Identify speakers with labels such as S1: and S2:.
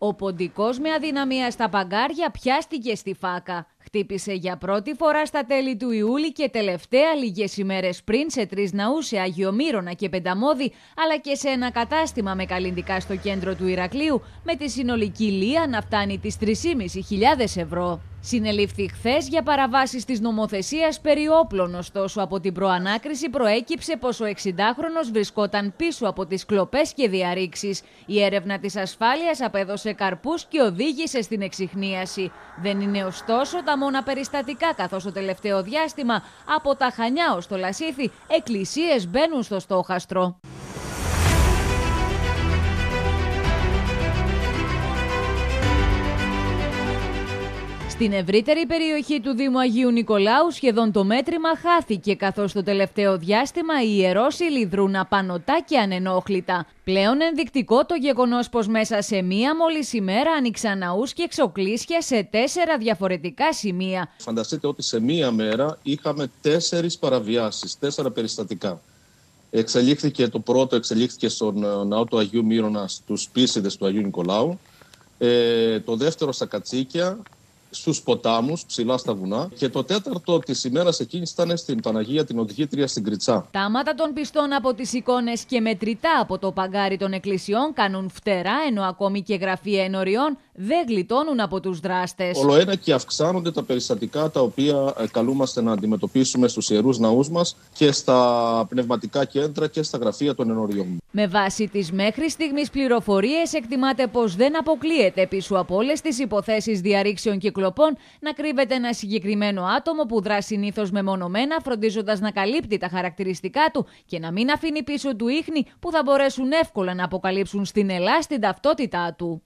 S1: Ο ποντικός με αδυναμία στα παγκάρια πιάστηκε στη φάκα. Χτύπησε για πρώτη φορά στα τέλη του Ιούλη και τελευταία λίγες ημέρες πριν σε τρεις ναούς σε Αγιομήρωνα και Πενταμόδη, αλλά και σε ένα κατάστημα με καλλιντικά στο κέντρο του Ηρακλείου, με τη συνολική λία να φτάνει τις 3.500 ευρώ. Συνελήφθη χθες για παραβάσεις της νομοθεσίας περί όπλων, ωστόσο από την προανάκριση προέκυψε πως ο 60χρονο βρισκόταν πίσω από τις κλοπές και διαρρήξεις. Η έρευνα της ασφάλειας απέδωσε καρπούς και οδήγησε στην εξυχνίαση. Δεν είναι ωστόσο τα μόνα περιστατικά, καθώς το τελευταίο διάστημα από τα Χανιά ως το Λασίθι εκκλησίες μπαίνουν στο στόχαστρο. Στην ευρύτερη περιοχή του Δήμου Αγίου Νικολάου σχεδόν το μέτρημα χάθηκε καθώς το τελευταίο διάστημα οι ιερόσιλοι δρούν απανοτά και ανενόχλητα. Πλέον ενδεικτικό το γεγονός πως μέσα σε μία μόλις ημέρα άνοιξαν ναούς και εξοκλήσια σε τέσσερα διαφορετικά σημεία.
S2: Φανταστείτε ότι σε μία μέρα είχαμε τέσσερις παραβιάσεις, τέσσερα περιστατικά. Εξελίχθηκε το πρώτο, εξελίχθηκε στον ε, ναό του Αγίου Μύρονα στους πίσιδες του Αγίου Νικολάου. Ε, το δεύτερο στα Κατσίκια, στους ποτάμους, ψηλά στα βουνά. Και το τέταρτο της ημέρας εκείνης ήταν στην Παναγία την Οδηγήτρια στην Κριτσά.
S1: Τα μάτα των πιστών από τις εικόνες και μετρητά από το παγκάρι των εκκλησιών κάνουν φτερά, ενώ ακόμη και γραφεία ενωριών δεν γλιτώνουν από τους δράστες. Όλο ένα
S2: και αυξάνονται τα περιστατικά τα οποία ε, καλούμαστε να αντιμετωπίσουμε στους ιερούς ναούς μας και στα πνευματικά κέντρα και στα γραφεία των ενωριών.
S1: Με βάση τις μέχρι στιγμής πληροφορίες εκτιμάται πως δεν αποκλείεται πίσω από όλες τις υποθέσεις διαρρήξεων κυκλοπών να κρύβεται ένα συγκεκριμένο άτομο που δρά συνήθως μεμονωμένα φροντίζοντας να καλύπτει τα χαρακτηριστικά του και να μην αφήνει πίσω του ίχνη που θα μπορέσουν εύκολα να αποκαλύψουν στην Ελλάδα την ταυτότητά του.